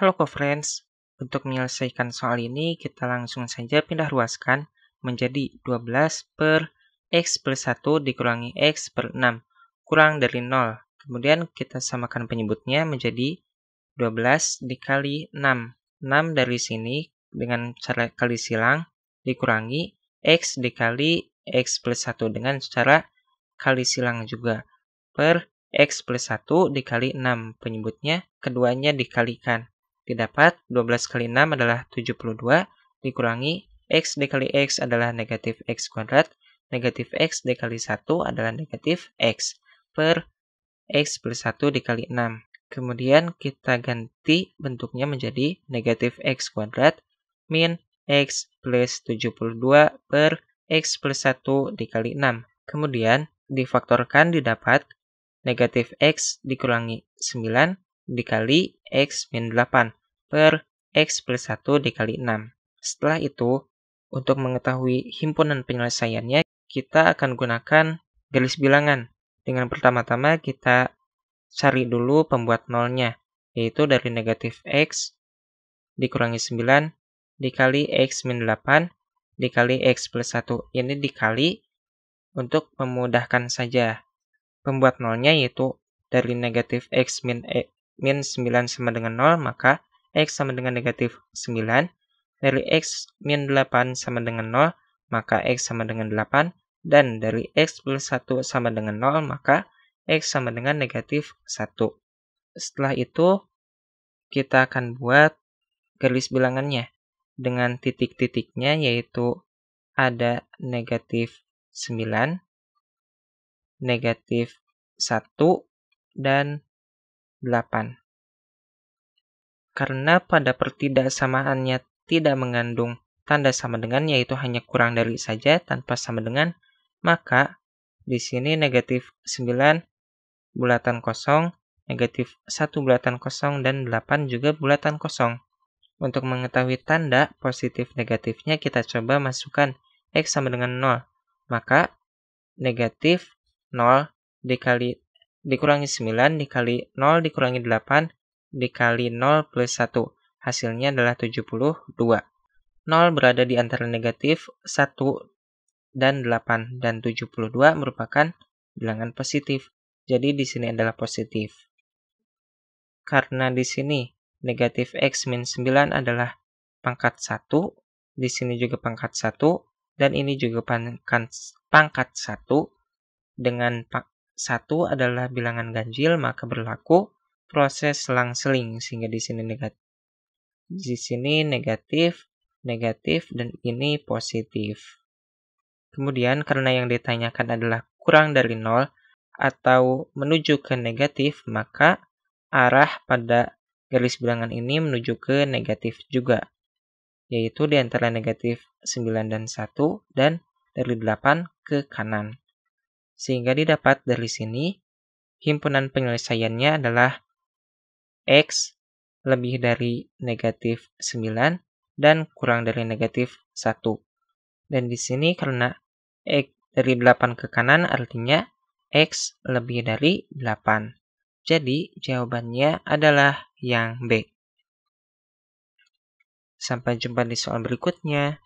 Halo co-friends, untuk menyelesaikan soal ini kita langsung saja pindah ruaskan menjadi 12 per x plus 1 dikurangi x per 6 kurang dari 0. Kemudian kita samakan penyebutnya menjadi 12 dikali 6. 6 dari sini dengan cara kali silang dikurangi x dikali x plus 1 dengan cara kali silang juga per x plus 1 dikali 6 penyebutnya keduanya dikalikan Didapat 12 kali 6 adalah 72 dikurangi x dikali x adalah negatif x kuadrat, negatif x dikali 1 adalah negatif x per x plus 1 dikali 6. Kemudian kita ganti bentuknya menjadi negatif x kuadrat min x plus 72 per x plus 1 dikali 6. Kemudian difaktorkan didapat negatif x dikurangi 9 dikali X min 8 per X plus 1 dikali 6. Setelah itu, untuk mengetahui himpunan penyelesaiannya, kita akan gunakan garis bilangan. Dengan pertama-tama kita cari dulu pembuat nolnya, yaitu dari negatif X dikurangi 9 dikali X min 8 dikali X plus 1. Ini dikali untuk memudahkan saja. Pembuat nolnya yaitu dari negatif X min e min 9 sama dengan 0, maka x sama dengan negatif 9. Dari x min 8 sama dengan 0, maka x sama dengan 8. Dan dari x plus 1 sama dengan 0, maka x sama dengan negatif 1. Setelah itu, kita akan buat garis bilangannya dengan titik-titiknya yaitu ada negatif 9, negatif 1, dan karena pada pertidaksamaannya tidak mengandung tanda sama dengan yaitu hanya kurang dari saja tanpa sama dengan, maka di sini negatif 9 bulatan kosong, negatif 1 bulatan kosong, dan 8 juga bulatan kosong. Untuk mengetahui tanda positif negatifnya, kita coba masukkan X sama dengan 0. Maka, negatif 0 dikali dikurangi 9 dikali 0 dikurangi 8 dikali 0 plus 1. Hasilnya adalah 72. 0 berada di antara negatif 1 dan 8 dan 72 merupakan bilangan positif. Jadi di sini adalah positif. Karena di sini negatif x min 9 adalah pangkat 1, di sini juga pangkat 1, dan ini juga pangkat, 1, dengan satu adalah bilangan ganjil, maka berlaku proses selang-seling sehingga di sini negatif. Di sini negatif, negatif dan ini positif. Kemudian karena yang ditanyakan adalah kurang dari nol atau menuju ke negatif, maka arah pada garis bilangan ini menuju ke negatif juga, yaitu di antara negatif 9 dan 1 dan dari 8 ke kanan. Sehingga didapat dari sini, himpunan penyelesaiannya adalah X lebih dari negatif 9 dan kurang dari negatif 1. Dan di sini karena X dari 8 ke kanan artinya X lebih dari 8. Jadi jawabannya adalah yang B. Sampai jumpa di soal berikutnya.